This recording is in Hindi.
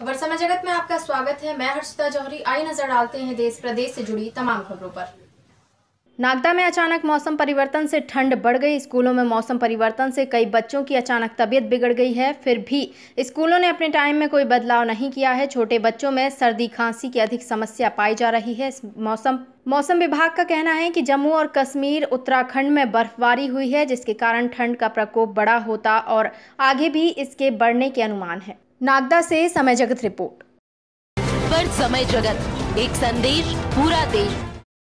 खबर समय जगत में आपका स्वागत है मैं हर्षिता जौहरी आई नजर डालते हैं देश प्रदेश से जुड़ी तमाम खबरों पर नागदा में अचानक मौसम परिवर्तन से ठंड बढ़ गई स्कूलों में मौसम परिवर्तन से कई बच्चों की अचानक तबीयत बिगड़ गई है फिर भी स्कूलों ने अपने टाइम में कोई बदलाव नहीं किया है छोटे बच्चों में सर्दी खांसी की अधिक समस्या पाई जा रही है मौसम मौसम विभाग का कहना है कि जम्मू और कश्मीर उत्तराखंड में बर्फबारी हुई है जिसके कारण ठंड का प्रकोप बड़ा होता और आगे भी इसके बढ़ने के अनुमान है नागदा से समय जगत रिपोर्ट पर समय जगत एक संदेश पूरा देश